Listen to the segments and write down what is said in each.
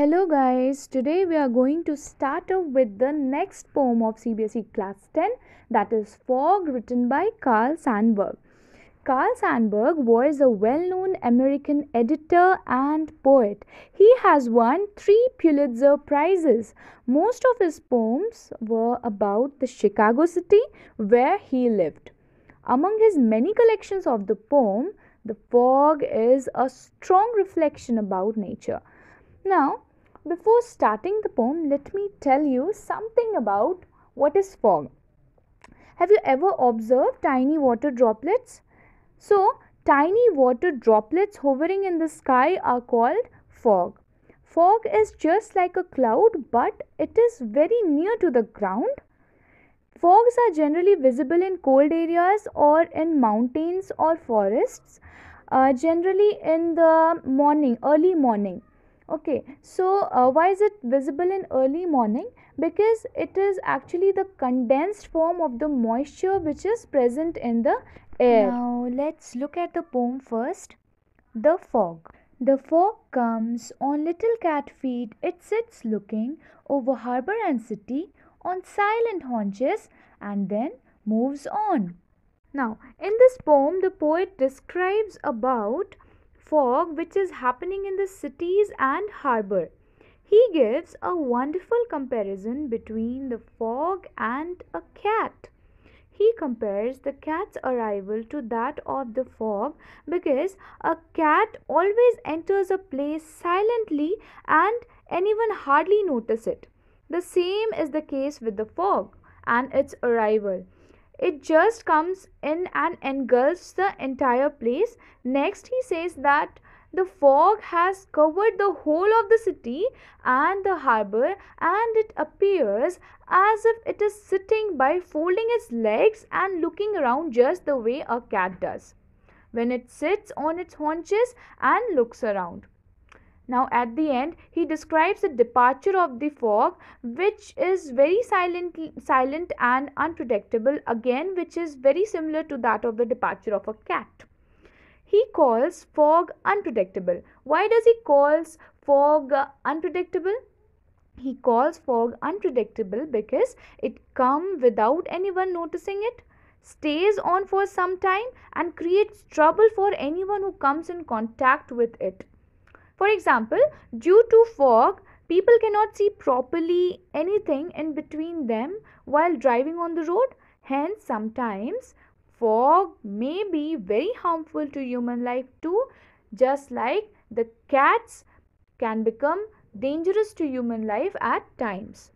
Hello guys, today we are going to start off with the next poem of CBSE class 10 that is Fog written by Carl Sandburg. Carl Sandburg was a well-known American editor and poet. He has won 3 Pulitzer prizes. Most of his poems were about the Chicago city where he lived. Among his many collections of the poem, The Fog is a strong reflection about nature. Now, before starting the poem, let me tell you something about what is fog. Have you ever observed tiny water droplets? So, tiny water droplets hovering in the sky are called fog. Fog is just like a cloud but it is very near to the ground. Fogs are generally visible in cold areas or in mountains or forests, uh, generally in the morning, early morning okay so uh, why is it visible in early morning because it is actually the condensed form of the moisture which is present in the air now let's look at the poem first the fog the fog comes on little cat feet it sits looking over harbor and city on silent haunches and then moves on now in this poem the poet describes about fog which is happening in the cities and harbor. He gives a wonderful comparison between the fog and a cat. He compares the cat's arrival to that of the fog because a cat always enters a place silently and anyone hardly notice it. The same is the case with the fog and its arrival. It just comes in and engulfs the entire place. Next, he says that the fog has covered the whole of the city and the harbor, and it appears as if it is sitting by folding its legs and looking around just the way a cat does when it sits on its haunches and looks around. Now at the end he describes the departure of the fog which is very silent silent and unpredictable again which is very similar to that of the departure of a cat. He calls fog unpredictable. Why does he calls fog unpredictable? He calls fog unpredictable because it come without anyone noticing it stays on for some time and creates trouble for anyone who comes in contact with it. For example, due to fog, people cannot see properly anything in between them while driving on the road. Hence, sometimes fog may be very harmful to human life too, just like the cats can become dangerous to human life at times.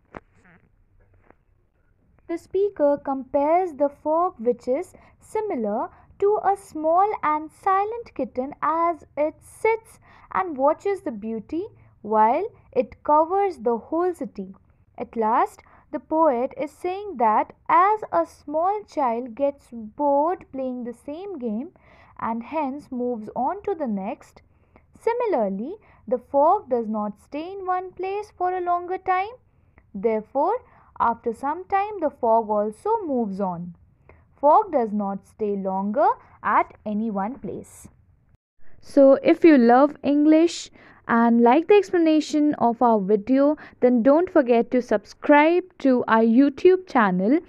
The speaker compares the fog, which is similar to a small and silent kitten as it sits and watches the beauty while it covers the whole city. At last, the poet is saying that as a small child gets bored playing the same game and hence moves on to the next, similarly, the fog does not stay in one place for a longer time. Therefore, after some time, the fog also moves on fog does not stay longer at any one place. So, if you love English and like the explanation of our video, then don't forget to subscribe to our YouTube channel,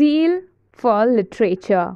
Zeal for Literature.